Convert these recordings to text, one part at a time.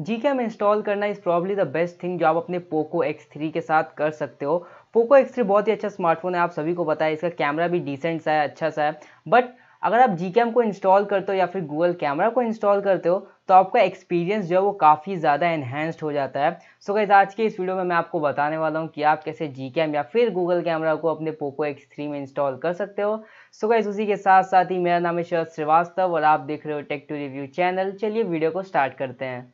जी cam install करना is probably the best thing जो आप अपने पोको एक्स थ्री के साथ कर सकते हो पोको एक्स थ्री बहुत ही अच्छा स्मार्टफोन है आप सभी को पता है इसका कैमरा भी डिसेंट सा है अच्छा सा है बट अगर आप जी को इंस्टॉल करते हो या फिर गूगल कैमरा को इंस्टॉल करते हो तो आपका एक्सपीरियंस जो है वो काफ़ी ज़्यादा एनहेंस्ड हो जाता है सो so गाइज आज के इस वीडियो में मैं आपको बताने वाला हूँ कि आप कैसे जी या फिर गूगल कैमरा को अपने पोको एक्स थ्री में इंस्टॉल कर सकते हो सो so गाइज उसी के साथ साथ ही मेरा नाम है शरद श्रीवास्तव और आप देख रहे हो टेक टू रिव्यू चैनल चलिए वीडियो को स्टार्ट करते हैं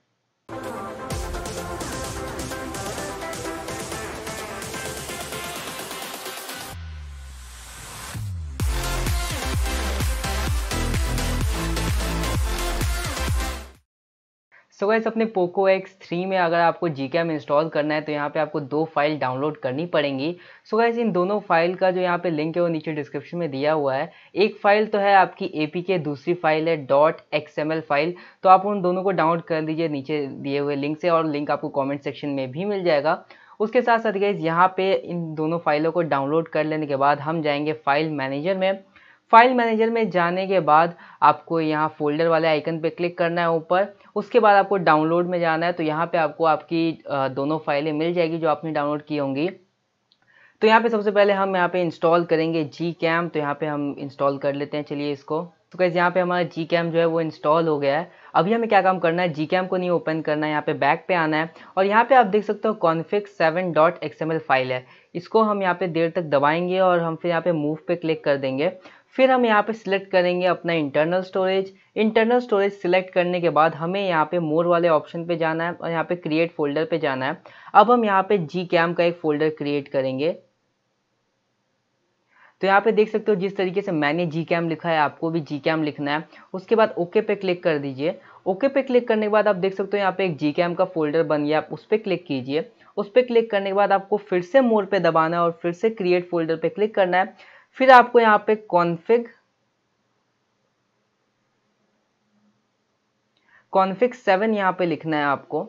सो so गैस अपने पोको एक्स थ्री में अगर आपको जी कैम इंस्टॉल करना है तो यहाँ पे आपको दो फाइल डाउनलोड करनी पड़ेंगी सो so गैस इन दोनों फाइल का जो यहाँ पे लिंक है वो नीचे डिस्क्रिप्शन में दिया हुआ है एक फाइल तो है आपकी ए पी के दूसरी फाइल है dot X M L file तो आप उन दोनों को डाउनलोड कर लीजिए नीचे दिए हुए लिंक से और लिंक आपको कॉमेंट सेक्शन में भी मिल जाएगा उसके साथ साथ गैस यहाँ पे इन दोनों फाइलों को डाउनलोड कर लेने के बाद हम जाएंगे फाइल मैनेजर में फाइल मैनेजर में जाने के बाद आपको यहाँ फोल्डर वाले आइकन पे क्लिक करना है ऊपर उसके बाद आपको डाउनलोड में जाना है तो यहाँ पे आपको आपकी दोनों फाइलें मिल जाएगी जो आपने डाउनलोड की होंगी तो यहाँ पे सबसे पहले हम यहाँ पे इंस्टॉल करेंगे जी कैम तो यहाँ पे हम इंस्टॉल कर लेते हैं चलिए इसको तो कैसे यहाँ पे हमारा जी कैम जो है वो इंस्टॉल हो गया है अभी हमें क्या काम करना है जी कैम को नहीं ओपन करना है यहाँ पे बैक पे आना है और यहाँ पे आप देख सकते हो config seven dot x file है इसको हम यहाँ पे देर तक दबाएंगे और हम फिर यहाँ पे मूव पे क्लिक कर देंगे फिर हम यहाँ पे सिलेक्ट करेंगे अपना internal storage internal storage select करने के बाद हमें यहाँ पे मोर वाले ऑप्शन पे जाना है और यहाँ पे क्रिएट फोल्डर पे जाना है अब हम यहाँ पे जी कैम का एक फोल्डर क्रिएट करेंगे तो यहाँ पे देख सकते हो जिस तरीके से मैंने जी कैम लिखा है आपको भी जी कैम लिखना है उसके बाद ओके पे क्लिक कर दीजिए ओके पे क्लिक करने के बाद आप देख सकते हो यहाँ पे एक जी कैम का फोल्डर बन गया आप उस पर क्लिक कीजिए उस पर क्लिक करने के बाद आपको फिर से मोर पे दबाना है और फिर से क्रिएट फोल्डर पे क्लिक करना है फिर आपको यहां पे कॉन्फिग कॉन्फिग सेवन यहां पे लिखना है आपको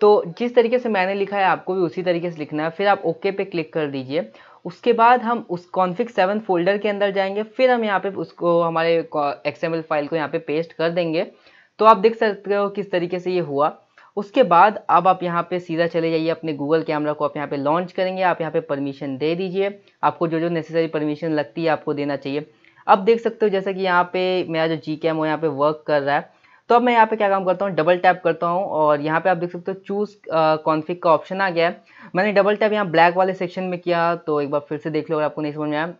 तो जिस तरीके से मैंने लिखा है आपको भी उसी तरीके से लिखना है फिर आप ओके पे क्लिक कर दीजिए उसके बाद हम उस कॉन्फिग सेवन फोल्डर के अंदर जाएंगे फिर हम यहाँ पे उसको हमारे एक्सएमएल uh, फाइल को यहाँ पे पेस्ट कर देंगे तो आप देख सकते हो किस तरीके से ये हुआ उसके बाद अब आप यहाँ पे सीधा चले जाइए अपने गूगल कैमरा को आप यहाँ पे लॉन्च करेंगे आप यहाँ पे परमिशन दे दीजिए आपको जो जो नेसेसरी परमिशन लगती है आपको देना चाहिए अब देख सकते हो जैसा कि यहाँ पे मेरा जो जी कैम वो यहाँ पे वर्क कर रहा है तो अब मैं यहाँ पे क्या काम करता हूँ डबल टैप करता हूँ और यहाँ पे आप देख सकते हो चूज कॉन्फ़िग का ऑप्शन आ गया है मैंने डबल टैप यहाँ ब्लैक वाले सेक्शन में किया तो एक बार फिर से देख लो अगर आपको नहीं समझ में आया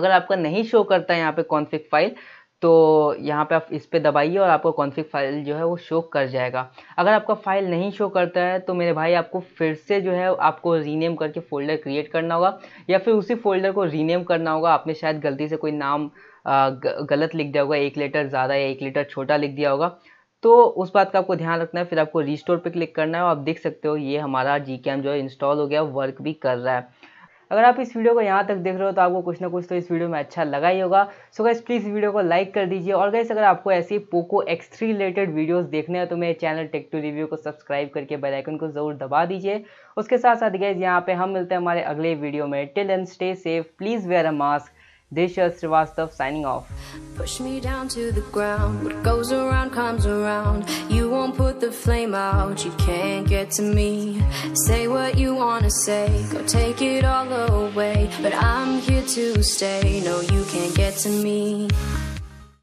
अगर आपका नहीं शो करता है यहाँ पे कॉन्फ़िग फाइल तो यहाँ पे आप इस पर दबाइए और आपको कॉन्फ़िग फाइल जो है वो शो कर जाएगा अगर आपका फाइल नहीं शो करता है तो मेरे भाई आपको फिर से जो है आपको रीनेम करके फ़ोल्डर क्रिएट करना होगा या फिर उसी फ़ोल्डर को रीनेम करना होगा आपने शायद गलती से कोई नाम गलत लिख दिया होगा एक लेटर ज़्यादा या एक लेटर छोटा लिख दिया होगा तो उस बात का आपको ध्यान रखना है फिर आपको रिस्टोर पे क्लिक करना है और आप देख सकते हो ये हमारा जी जो है इंस्टॉल हो गया वर्क भी कर रहा है अगर आप इस वीडियो को यहाँ तक देख रहे हो तो आपको कुछ ना कुछ तो इस वीडियो में अच्छा लगा ही होगा सो गैस प्लीज़ वीडियो को लाइक कर दीजिए और गैस अगर आपको ऐसी Poco X three related videos देखने हैं तो मेरे चैनल टेक टू रिव्यू को सब्सक्राइब करके बेलाइकन को ज़रूर दबा दीजिए उसके साथ साथ गैस यहाँ पर हम मिलते हैं हमारे अगले वीडियो में till end stay safe please wear a mask Desha Srivastav signing off. Push me down to the ground. What goes around comes around. You won't put the flame out. You can't get to me. Say what you wanna say. Go take it all away. But I'm here to stay. No, you can't get to me.